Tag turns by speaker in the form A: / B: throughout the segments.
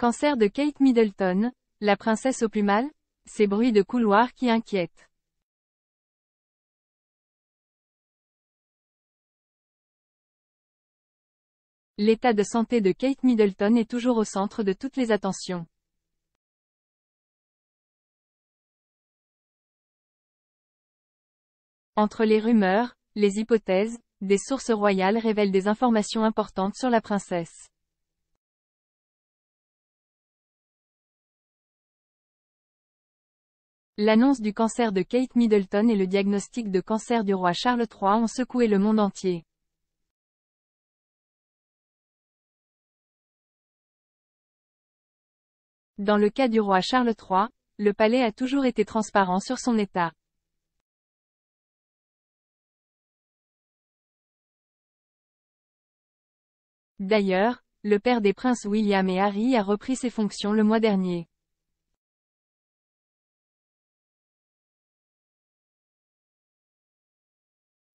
A: Cancer de Kate Middleton, la princesse au plus mal, ces bruits de couloir qui inquiètent.
B: L'état de santé de Kate Middleton est toujours au centre de toutes les attentions. Entre les rumeurs, les hypothèses, des sources royales révèlent des informations importantes sur la princesse. L'annonce du cancer de Kate Middleton et le diagnostic de cancer du roi Charles III ont secoué le monde entier. Dans le cas du roi Charles III, le palais a toujours été transparent sur son état. D'ailleurs, le père des princes William et Harry a repris ses fonctions le mois dernier.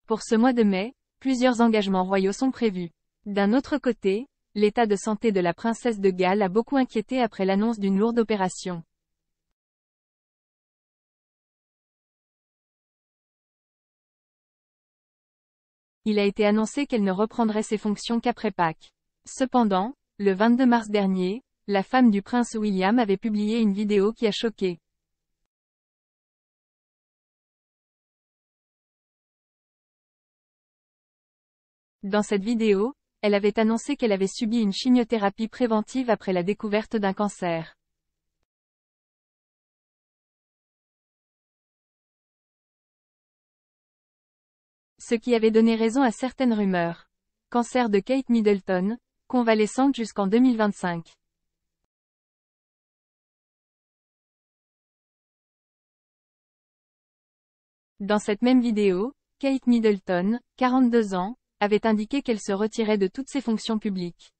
B: Pour ce mois de mai, plusieurs engagements
A: royaux sont prévus. D'un autre côté, l'état de santé de la princesse de Galles a beaucoup
B: inquiété après l'annonce d'une lourde opération. Il a été annoncé
A: qu'elle ne reprendrait ses fonctions qu'après Pâques. Cependant, le 22 mars dernier, la femme
B: du prince William avait publié une vidéo qui a choqué.
A: Dans cette vidéo, elle avait annoncé qu'elle avait subi une chimiothérapie préventive après la découverte
B: d'un cancer. Ce qui avait donné raison à certaines rumeurs. Cancer de Kate Middleton, convalescente jusqu'en 2025. Dans cette même vidéo, Kate Middleton, 42 ans, avait indiqué qu'elle se retirait de toutes ses fonctions publiques.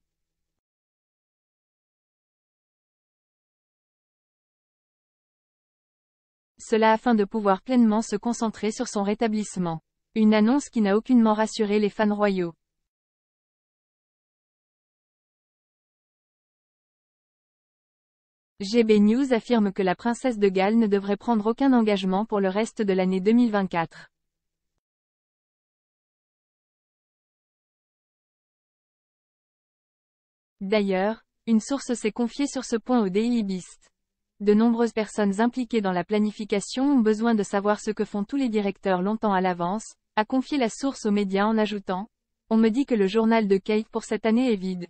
B: Cela afin de pouvoir
A: pleinement se concentrer sur son rétablissement. Une annonce qui n'a aucunement rassuré les fans royaux.
B: GB News affirme que la princesse de Galles ne devrait prendre aucun engagement pour le reste de l'année 2024. D'ailleurs, une source s'est confiée
A: sur ce point au Beast. « De nombreuses personnes impliquées dans la planification ont besoin de savoir ce que font tous les directeurs longtemps à l'avance, a confié la source aux médias en ajoutant « On
B: me dit que le journal de Kate pour cette année est vide.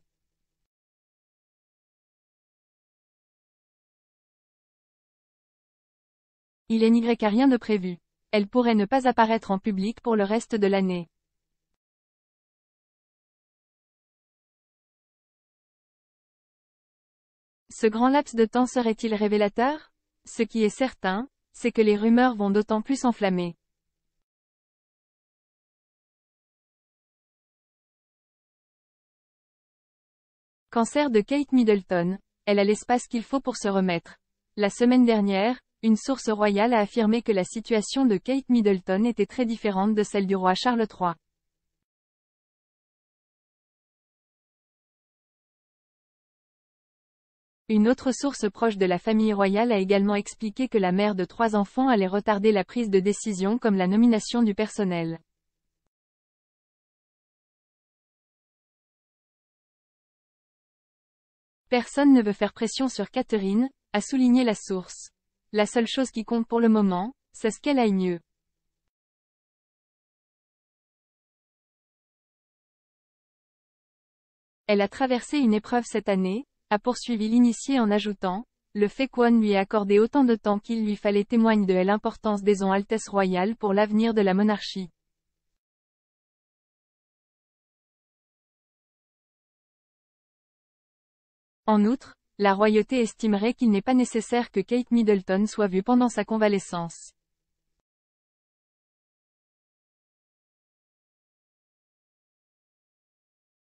B: Il n'y a rien de prévu. Elle pourrait ne pas apparaître en public pour le reste de l'année. Ce grand laps de temps serait-il révélateur Ce qui est certain, c'est que les rumeurs vont d'autant plus s'enflammer. Cancer de Kate Middleton. Elle a
A: l'espace qu'il faut pour se remettre. La semaine dernière, une source royale a affirmé que la
B: situation de Kate Middleton était très différente de celle du roi Charles III.
A: Une autre source proche de la famille royale a également expliqué que la mère de trois enfants allait retarder la
B: prise de décision comme la nomination du personnel. Personne ne veut faire
A: pression sur Catherine, a souligné la source. La seule chose qui compte pour le moment, c'est ce
B: qu'elle aille mieux. Elle a traversé une épreuve cette année, a poursuivi l'initié
A: en ajoutant, le fait lui a accordé autant de temps qu'il lui fallait témoigne de l'importance des
B: ont Altesse royale pour l'avenir de la monarchie. En outre, la royauté estimerait qu'il n'est pas nécessaire que Kate Middleton soit vue pendant sa convalescence.